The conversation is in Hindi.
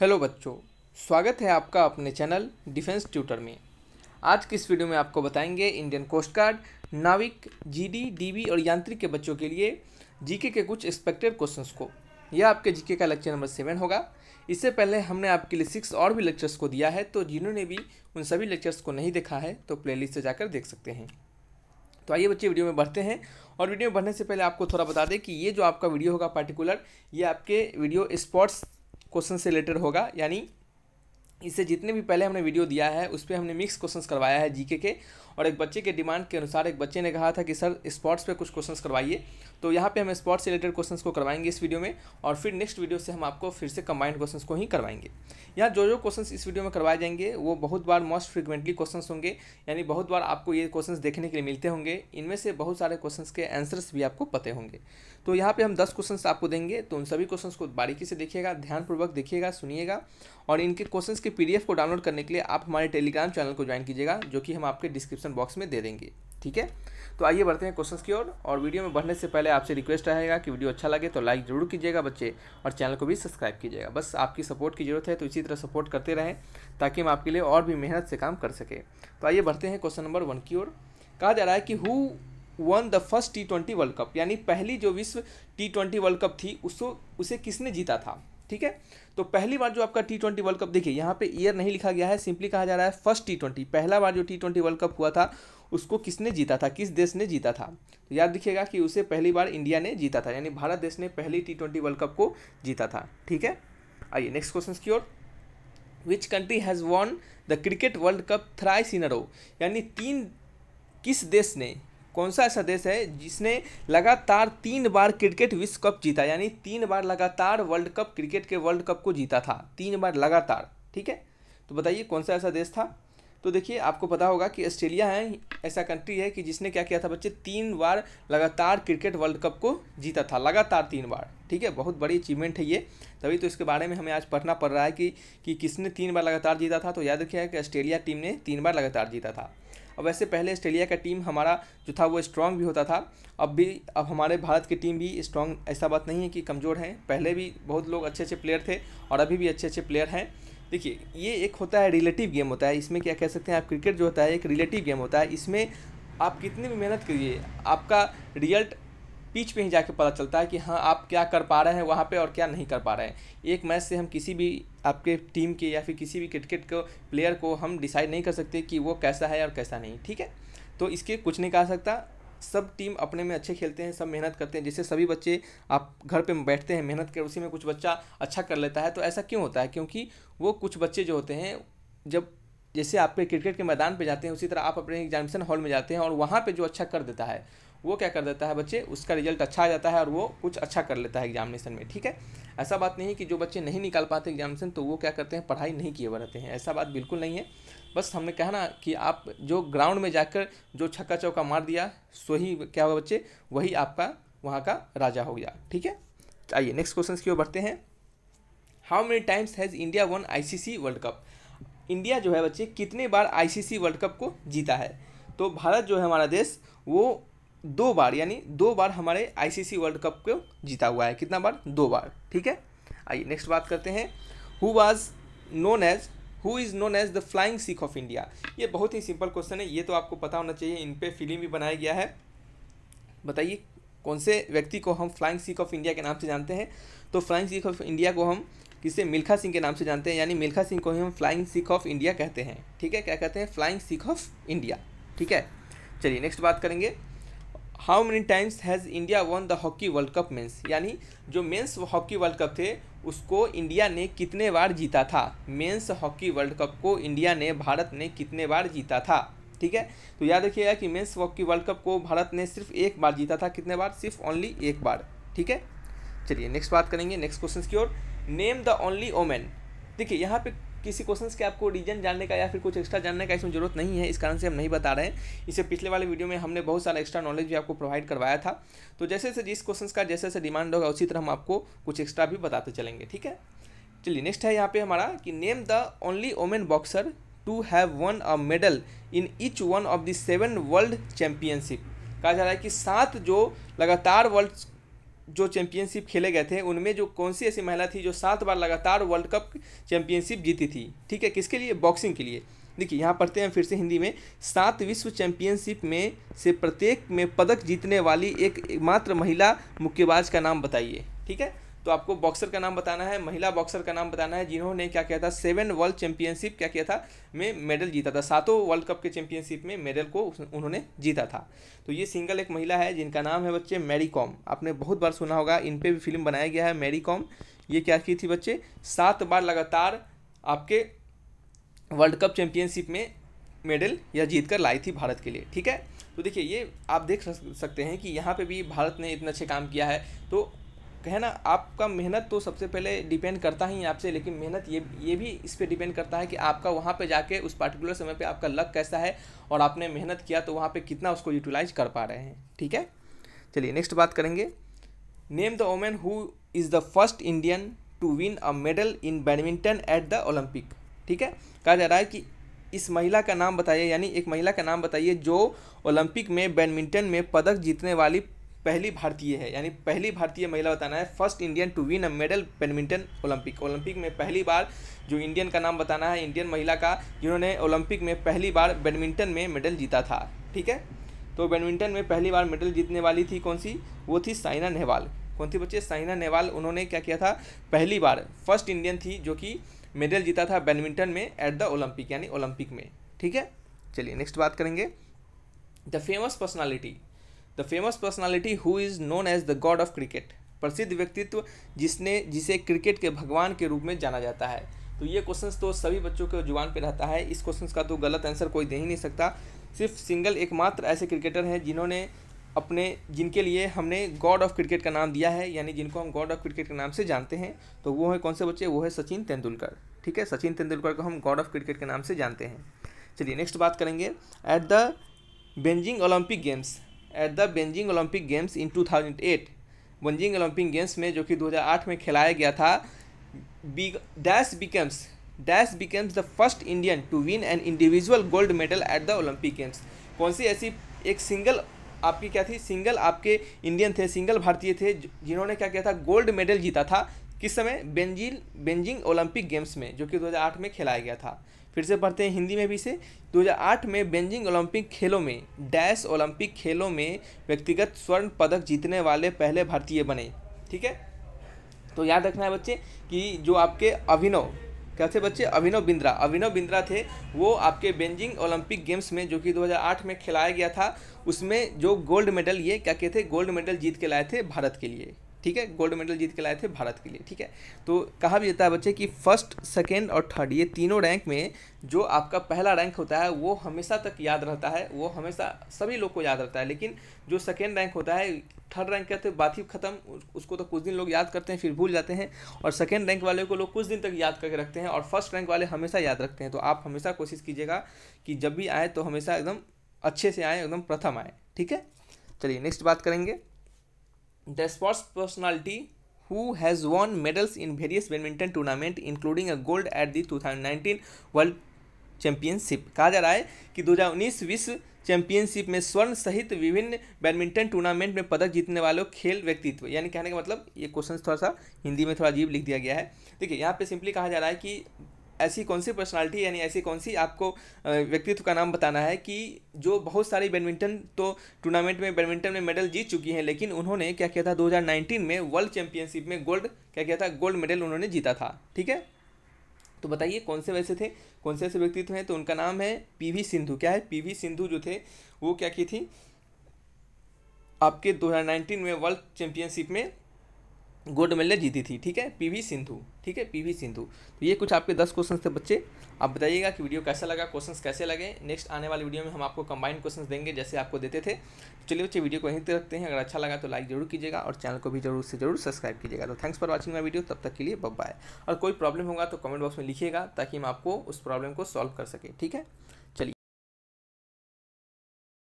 हेलो बच्चों स्वागत है आपका अपने चैनल डिफेंस ट्यूटर में आज की इस वीडियो में आपको बताएंगे इंडियन कोस्ट गार्ड नाविक जीडी डीबी और यांत्रिक के बच्चों के लिए जीके के कुछ एक्सपेक्टेड क्वेश्चंस को यह आपके जीके का लेक्चर नंबर सेवन होगा इससे पहले हमने आपके लिए सिक्स और भी लेक्चर्स को दिया है तो जिन्होंने भी उन सभी लेक्चर्स को नहीं देखा है तो प्ले से जाकर देख सकते हैं तो आइए बच्चे वीडियो में बढ़ते हैं और वीडियो में बढ़ने से पहले आपको थोड़ा बता दें कि ये जो आपका वीडियो होगा पार्टिकुलर ये आपके वीडियो स्पोर्ट्स क्वेश्चन से रिलेटेड होगा यानी इससे जितने भी पहले हमने वीडियो दिया है उस पर हमने मिक्स क्वेश्चंस करवाया है जीके के और एक बच्चे के डिमांड के अनुसार एक बच्चे ने कहा था कि सर स्पोर्ट्स पे कुछ क्वेश्चंस करवाइए तो यहाँ पे हम स्पोर्ट्स से रिलेटेड क्वेश्चंस को करवाएंगे इस वीडियो में और फिर नेक्स्ट वीडियो से हम आपको फिर से कंबाइंड क्वेश्चन को ही करवाएंगे यहाँ जो जो क्वेश्चन इस वीडियो में करवाए जाएंगे वो बहुत बार मोस्ट फ्रिक्वेंटली क्वेश्चन होंगे यानी बहुत बार आपको ये क्वेश्चन देखने के लिए मिलते होंगे इनमें से बहुत सारे क्वेश्चन के आंसर्स भी आपको पते होंगे तो यहाँ पर हम दस क्वेश्चन आपको देंगे तो उन सभी क्वेश्चन को बारीकी से देखिएगा ध्यानपूर्वक देखिएगा सुनिएगा और इनके क्वेश्चन इसके पीडीएफ को डाउनलोड करने के लिए आप हमारे टेलीग्राम चैनल को ज्वाइन कीजिएगा जो कि हम आपके डिस्क्रिप्शन बॉक्स में दे देंगे ठीक है तो आइए बढ़ते हैं क्वेश्चंस की ओर और, और वीडियो में बढ़ने से पहले आपसे रिक्वेस्ट रहेगा कि वीडियो अच्छा लगे तो लाइक जरूर कीजिएगा बच्चे और चैनल को भी सब्सक्राइब कीजिएगा बस आपकी सपोर्ट की ज़रूरत है तो इसी तरह सपोर्ट करते रहें ताकि हम आपके लिए और भी मेहनत से काम कर सकें तो आइए बढ़ते हैं क्वेश्चन नंबर वन की ओर कहा जा रहा है कि who won the first T twenty world cup यानी पहली जो विश्व टी ट्वेंटी वर्ल्ड कप थी उसको उसे किसने जीता था ठीक है तो पहली बार जो आपका टी ट्वेंटी वर्ल्ड कप देखिए यहाँ पे ईयर नहीं लिखा गया है सिंपली कहा जा रहा है फर्स्ट टी ट्वेंटी पहला बार जो टी ट्वेंटी वर्ल्ड कप हुआ था उसको किसने जीता था किस देश ने जीता था तो याद दिखेगा कि उसे पहली बार इंडिया ने जीता था यानी भारत देश ने पहली टी ट्वेंटी वर्ल्ड कप को जीता था ठीक है आइए नेक्स्ट क्वेश्चन की ओर which country has won the cricket world cup thrice in यानी तीन किस देश ने कौन सा ऐसा देश है जिसने लगातार तीन बार क्रिकेट विश्व कप जीता यानी तीन बार लगातार वर्ल्ड कप क्रिकेट के वर्ल्ड कप को जीता था तीन बार लगातार ठीक है तो बताइए कौन सा ऐसा देश था तो देखिए आपको पता होगा कि ऑस्ट्रेलिया है ऐसा कंट्री है कि जिसने क्या किया था बच्चे तीन बार लगातार क्रिकेट वर्ल्ड कप को जीता था लगातार तीन बार ठीक है बहुत बड़ी अचीवमेंट है ये तभी तो इसके बारे में हमें आज पढ़ना पड़ रहा है कि कि किसने तीन बार लगातार जीता था तो याद रखिएगा कि ऑस्ट्रेलिया टीम ने तीन बार लगातार जीता था और वैसे पहले ऑस्ट्रेलिया का टीम हमारा जो था वो स्ट्रांग भी होता था अब भी अब हमारे भारत की टीम भी स्ट्रांग ऐसा बात नहीं है कि कमज़ोर है पहले भी बहुत लोग अच्छे अच्छे प्लेयर थे और अभी भी अच्छे अच्छे प्लेयर हैं देखिए ये एक होता है रिलेटिव गेम होता है इसमें क्या कह सकते हैं आप क्रिकेट जो होता है एक रिलेटिव गेम होता है इसमें आप कितनी भी मेहनत करिए आपका रिजल्ट पिच पे ही जाके पता चलता है कि हाँ आप क्या कर पा रहे हैं वहाँ पे और क्या नहीं कर पा रहे हैं एक मैच से हम किसी भी आपके टीम के या फिर किसी भी क्रिकेट को प्लेयर को हम डिसाइड नहीं कर सकते कि वो कैसा है और कैसा नहीं ठीक है तो इसके कुछ नहीं कहा सकता सब टीम अपने में अच्छे खेलते हैं सब मेहनत करते हैं जैसे सभी बच्चे आप घर पे बैठते हैं मेहनत कर उसी में कुछ बच्चा अच्छा कर लेता है तो ऐसा क्यों होता है क्योंकि वो कुछ बच्चे जो होते हैं जब जैसे आपके क्रिकेट के मैदान पे जाते हैं उसी तरह आप अपने एग्जामिनेशन हॉल में जाते हैं और वहाँ पे जो अच्छा कर देता है वो क्या कर देता है बच्चे उसका रिजल्ट अच्छा आ जाता है और वो कुछ अच्छा कर लेता है एग्जामिनेशन में ठीक है ऐसा बात नहीं कि जो बच्चे नहीं निकाल पाते एग्जामिनेशन तो वो क्या करते हैं पढ़ाई नहीं किए हुए रहते हैं ऐसा बात बिल्कुल नहीं है बस हमने कहा ना कि आप जो ग्राउंड में जाकर जो छक्का चौका मार दिया सो ही क्या हुआ बच्चे वही आपका वहाँ का राजा हो गया ठीक है आइए नेक्स्ट क्वेश्चन की ओर बढ़ते हैं how many times has India won C world cup India जो है बच्चे कितने बार सी वर्ल्ड कप को जीता है तो भारत जो है हमारा देश वो दो बार यानी दो बार हमारे आईसीसी वर्ल्ड कप को जीता हुआ है कितना बार दो बार ठीक है आइए नेक्स्ट बात करते हैं who was known as who is known as the flying Sikh of India ये बहुत ही सिंपल क्वेश्चन है ये तो आपको पता होना चाहिए इन पर फिल्म भी बनाया गया है बताइए कौन से व्यक्ति को हम फ्लाइंग सिख ऑफ इंडिया के नाम से जानते हैं तो फ्लाइंग सिख ऑफ इंडिया को हम किसे मिल्खा सिंह के नाम से जानते हैं यानी मिल्खा सिंह को ही हम फ्लाइंग सिख ऑफ इंडिया कहते हैं ठीक है क्या कहते हैं फ्लाइंग सिख ऑफ इंडिया ठीक है चलिए नेक्स्ट बात करेंगे how many times has India won the hockey world cup men's यानी जो मेंस हॉकी वर्ल्ड कप थे उसको इंडिया ने कितने बार जीता था मेंस हॉकी वर्ल्ड कप को इंडिया ने भारत ने कितने बार जीता था ठीक है तो याद रखिएगा कि मेंस हॉकी वर्ल्ड कप को भारत ने सिर्फ एक बार जीता था कितने बार सिर्फ ओनली एक बार ठीक है चलिए नेक्स्ट बात करेंगे नेक्स्ट क्वेश्चन की ओर नेम द ओनली ओमेन देखिए यहाँ पे किसी क्वेश्चन के आपको रीजन जानने का या फिर कुछ एक्स्ट्रा जानने का इसमें जरूरत नहीं है इस कारण से हम नहीं बता रहे हैं इसे पिछले वाले वीडियो में हमने बहुत सारा एक्स्ट्रा नॉलेज भी आपको प्रोवाइड करवाया था तो जैसे जैसे जिस क्वेश्चन का जैसे जैसे डिमांड होगा उसी तरह हम आपको कुछ एक्स्ट्रा भी बताते चलेंगे ठीक है चलिए नेक्स्ट है यहाँ पे हमारा कि name the only woman boxer to have won a medal in each one of the seven world championship कहा जा रहा है कि सात जो लगातार वर्ल्ड जो चैंपियनशिप खेले गए थे उनमें जो कौन सी ऐसी महिला थी जो सात बार लगातार वर्ल्ड कप चैंपियनशिप जीती थी ठीक है किसके लिए बॉक्सिंग के लिए देखिए यहाँ पढ़ते हैं फिर से हिंदी में सात विश्व चैंपियनशिप में से प्रत्येक में पदक जीतने वाली एक मात्र महिला मुक्केबाज का नाम बताइए ठीक है तो आपको बॉक्सर का नाम बताना है महिला बॉक्सर का नाम बताना है जिन्होंने क्या किया था सेवन वर्ल्ड चैंपियनशिप क्या किया था में मेडल जीता था सातों वर्ल्ड कप के चैंपियनशिप में मेडल को उन्होंने जीता था तो ये सिंगल एक महिला है जिनका नाम है बच्चे मैरी कॉम आपने बहुत बार सुना होगा इन पर भी फिल्म बनाया गया है मैरी कॉम ये क्या की थी बच्चे सात बार लगातार आपके वर्ल्ड कप चैंपियनशिप में मेडल या जीत कर लाई थी भारत के लिए ठीक है तो देखिए ये आप देख सकते हैं कि यहाँ पे भी भारत ने इतना अच्छे काम किया है तो है ना आपका मेहनत तो सबसे पहले डिपेंड करता ही आपसे लेकिन मेहनत ये ये भी इस पर डिपेंड करता है कि आपका वहाँ पे जाके उस पार्टिकुलर समय पे आपका लक कैसा है और आपने मेहनत किया तो वहाँ पे कितना उसको यूटिलाइज कर पा रहे हैं ठीक है चलिए नेक्स्ट बात करेंगे name the women who is the first Indian to win a medal in badminton at the Olympic ठीक है कहा जा रहा है कि इस महिला का नाम बताइए यानी एक महिला का नाम बताइए जो ओलंपिक में बैडमिंटन में पदक जीतने वाली पहली भारतीय है यानी पहली भारतीय महिला बताना है first Indian to win a medal badminton Olympic Olympic में पहली बार जो इंडियन का नाम बताना है इंडियन महिला का जिन्होंने ओलंपिक में पहली बार बैडमिंटन में मेडल जीता था ठीक है तो बैडमिंटन में पहली बार मेडल जीतने वाली थी कौन सी वो थी साइना नेहवाल कौन थी बच्चे साइना नेहवाल उन्होंने क्या किया था पहली बार फर्स्ट इंडियन थी जो कि मेडल जीता था बैडमिंटन में एट द ओलंपिक यानी ओलंपिक में ठीक है चलिए नेक्स्ट बात करेंगे the famous personality the famous personality who is known as the god of cricket प्रसिद्ध व्यक्तित्व जिसने जिसे क्रिकेट के भगवान के रूप में जाना जाता है तो ये क्वेश्चन तो सभी बच्चों के जुबान पे रहता है इस क्वेश्चन का तो गलत आंसर कोई दे ही नहीं सकता सिर्फ सिंगल एकमात्र ऐसे क्रिकेटर हैं जिन्होंने अपने जिनके लिए हमने गॉड ऑफ क्रिकेट का नाम दिया है यानी जिनको हम गॉड ऑफ क्रिकेट के नाम से जानते हैं तो वो है कौन से बच्चे वो है सचिन तेंदुलकर ठीक है सचिन तेंदुलकर को हम गॉड ऑफ क्रिकेट के नाम से जानते हैं चलिए नेक्स्ट बात करेंगे at the Beijing Olympic games at the Beijing Olympic games in 2008 Beijing Olympic games में जो कि 2008 में खिलाया गया था B dash becomes dash becomes the first Indian to win an individual gold medal at the Olympic games कौन सी ऐसी एक सिंगल आपकी क्या थी सिंगल आपके इंडियन थे सिंगल भारतीय थे जिन्होंने क्या किया था गोल्ड मेडल जीता था किस समय बेंजिल बेंजिंग ओलंपिक गेम्स में जो कि 2008 में खेलाया गया था फिर से पढ़ते हैं हिंदी में भी इसे 2008 में बेंजिंग ओलंपिक खेलों में डैश ओलंपिक खेलों में व्यक्तिगत स्वर्ण पदक जीतने वाले पहले भारतीय बने ठीक है तो याद रखना है बच्चे कि जो आपके अभिनव क्या थे बच्चे अभिनव बिंद्रा अभिनव बिंद्रा थे वो आपके बेंजिंग ओलंपिक गेम्स में जो कि 2008 में खिलाया गया था उसमें जो गोल्ड मेडल ये क्या कहते थे गोल्ड मेडल जीत के लाए थे भारत के लिए ठीक है गोल्ड मेडल जीत के लाए थे भारत के लिए ठीक है तो कहा भी जाता है बच्चे कि फर्स्ट सेकेंड और थर्ड ये तीनों रैंक में जो आपका पहला रैंक होता है वो हमेशा तक याद रहता है वो हमेशा सभी लोग को याद रहता है लेकिन जो सेकेंड रैंक होता है थर्ड रैंक कहते बात ही खत्म उसको तो कुछ दिन लोग याद करते हैं फिर भूल जाते हैं और सेकेंड रैंक वाले को लोग कुछ दिन तक याद करके रखते हैं और फर्स्ट रैंक वाले हमेशा याद रखते हैं तो आप हमेशा कोशिश कीजिएगा कि जब भी आए तो हमेशा एकदम अच्छे से आए एकदम प्रथम आए ठीक है चलिए नेक्स्ट बात करेंगे the sports personality who has won medals in various badminton tournament including a gold at the two thousand nineteen world championship कहा जा रहा है कि दो हज़ार उन्नीस विश्व चैंपियनशिप में स्वर्ण सहित विभिन्न बैडमिंटन टूर्नामेंट में पदक जीतने वालों खेल व्यक्तित्व यानी कहने का मतलब ये क्वेश्चन थोड़ा सा हिंदी में थोड़ा अजीब लिख दिया गया है देखिए यहाँ पे सिंपली कहा जा रहा है कि ऐसी कौन सी पर्सनालिटी यानी ऐसी कौन सी आपको व्यक्तित्व का नाम बताना है कि जो बहुत सारी बैडमिंटन तो टूर्नामेंट में बैडमिंटन में मेडल जीत चुकी हैं लेकिन उन्होंने क्या किया था 2019 में वर्ल्ड चैंपियनशिप में गोल्ड क्या किया था गोल्ड मेडल उन्होंने जीता था ठीक है तो बताइए कौन से वैसे थे कौन से ऐसे व्यक्तित्व हैं तो उनका नाम है पी सिंधु क्या है पी सिंधु जो थे वो क्या की थी आपके दो में वर्ल्ड चैंपियनशिप में गोल्ड मेडल जीती थी ठीक है पीवी सिंधु ठीक है पीवी सिंधु तो ये कुछ आपके दस क्वेश्चन थे बच्चे आप बताइएगा कि वीडियो कैसा लगा क्वेश्चंस कैसे लगे नेक्स्ट आने वाली वीडियो में हम आपको कंबाइंड क्वेश्चंस देंगे जैसे आपको देते थे तो चलिए बच्चे वीडियो को यहीं तक रखते हैं अगर अच्छा लगा तो लाइक जरूर कीजिएगा और चैनल को भी जरूर से जरूर सब्सक्राइब कीजिएगा तो thanks for watching my video तब तक के लिए बब बाय और कोई प्रॉब्लम होगा तो कमेंट बॉक्स में लिखिएगा ताकि हम आपको उस प्रॉब्लम को सॉल्व कर सकें ठीक है